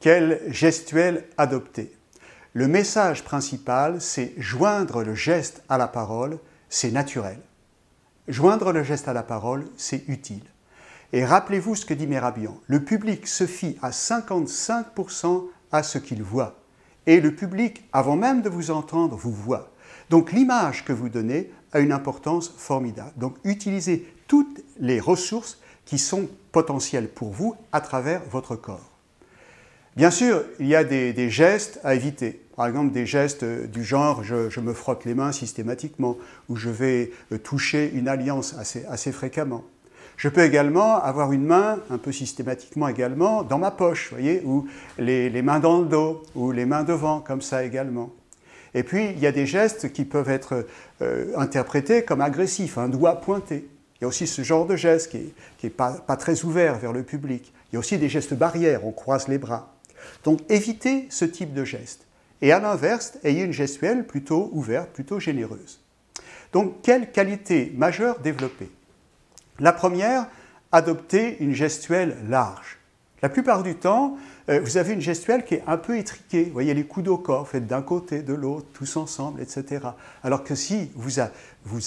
Quel gestuel adopter Le message principal, c'est joindre le geste à la parole, c'est naturel. Joindre le geste à la parole, c'est utile. Et rappelez-vous ce que dit Mérabian, le public se fie à 55% à ce qu'il voit. Et le public, avant même de vous entendre, vous voit. Donc l'image que vous donnez a une importance formidable. Donc utilisez toutes les ressources qui sont potentielles pour vous à travers votre corps. Bien sûr, il y a des, gestes à éviter. Par exemple, des gestes euh, du genre je, me frotte les mains systématiquement ou je vais euh, toucher une alliance assez, fréquemment. Je peux également avoir une main, un peu systématiquement également, dans ma poche, voyez, ou les, mains dans le dos, ou les mains devant, comme ça également. Et puis, il y a des gestes qui peuvent être euh, interprétés comme agressifs, un doigt pointé. Il y a aussi ce genre de geste qui n'est pas, pas très ouvert vers le public. Il y a aussi des gestes barrières, on croise les bras. Donc évitez ce type de geste. Et à l'inverse, ayez une gestuelle plutôt ouverte, plutôt généreuse. Donc quelles qualités majeures développer La première, adopter une gestuelle large. La plupart du temps, euh, vous avez une gestuelle qui est un peu étriquée. Vous voyez les coups au corps faites d'un côté, de l'autre, tous ensemble, etc. Alors que si vous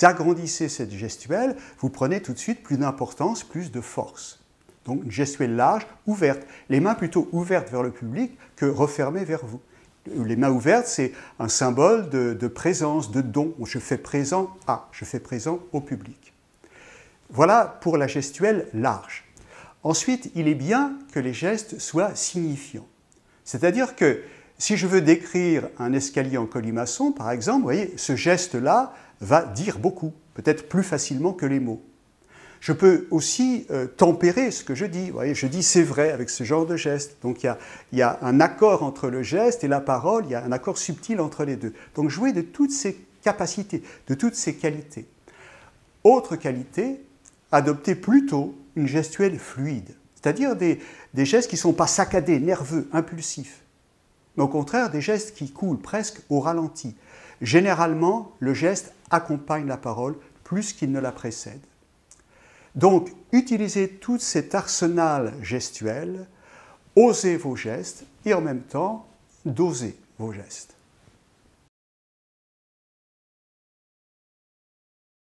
agrandissez cette gestuelle, vous prenez tout de suite plus d'importance, plus de force. Donc une gestuelle large, ouverte. Les mains plutôt ouvertes vers le public que refermées vers vous. Les mains ouvertes, c'est un symbole de, présence, de don. Je fais présent à, je fais présent au public. Voilà pour la gestuelle large. Ensuite, il est bien que les gestes soient signifiants. C'est-à-dire que si je veux décrire un escalier en colimaçon, par exemple, voyez, ce geste-là va dire beaucoup, peut-être plus facilement que les mots. Je peux aussi euh, tempérer ce que je dis. je dis c'est vrai avec ce genre de geste. Donc il y, a, un accord entre le geste et la parole, il y a un accord subtil entre les deux. Donc jouer de toutes ces capacités, de toutes ces qualités. Autre qualité, adopter plutôt une gestuelle fluide, c'est-à-dire des, des gestes qui ne sont pas saccadés, nerveux, impulsifs, mais au contraire des gestes qui coulent presque au ralenti. Généralement, le geste accompagne la parole plus qu'il ne la précède. Donc, utilisez tout cet arsenal gestuel, osez vos gestes et en même temps, dosez vos gestes.